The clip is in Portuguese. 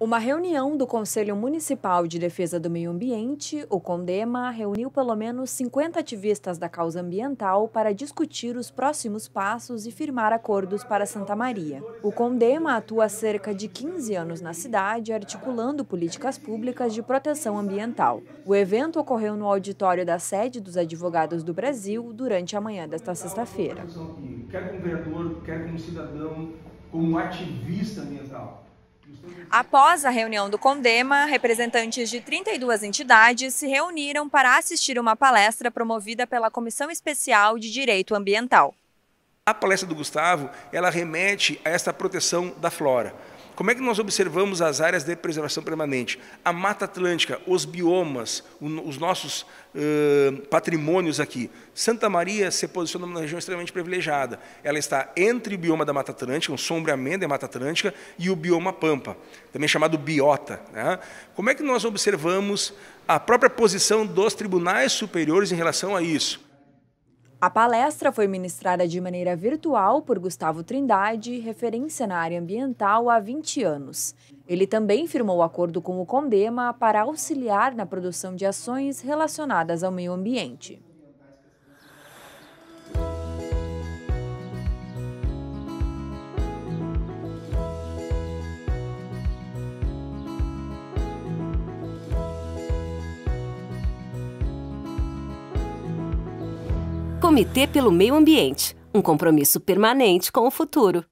Uma reunião do Conselho Municipal de Defesa do Meio Ambiente, o CONDEMA, reuniu pelo menos 50 ativistas da causa ambiental para discutir os próximos passos e firmar acordos para Santa Maria. O CONDEMA atua há cerca de 15 anos na cidade, articulando políticas públicas de proteção ambiental. O evento ocorreu no auditório da sede dos Advogados do Brasil durante a manhã desta sexta-feira. Quer como vereador, quer como cidadão, como ativista ambiental Após a reunião do Condema, representantes de 32 entidades se reuniram para assistir uma palestra promovida pela Comissão Especial de Direito Ambiental. A palestra do Gustavo, ela remete a essa proteção da flora. Como é que nós observamos as áreas de preservação permanente? A Mata Atlântica, os biomas, os nossos uh, patrimônios aqui. Santa Maria se posiciona numa região extremamente privilegiada. Ela está entre o bioma da Mata Atlântica, um sombreamento da Mata Atlântica, e o bioma Pampa, também chamado biota. Né? Como é que nós observamos a própria posição dos tribunais superiores em relação a isso? A palestra foi ministrada de maneira virtual por Gustavo Trindade, referência na área ambiental há 20 anos. Ele também firmou acordo com o Condema para auxiliar na produção de ações relacionadas ao meio ambiente. Comitê pelo Meio Ambiente um compromisso permanente com o futuro.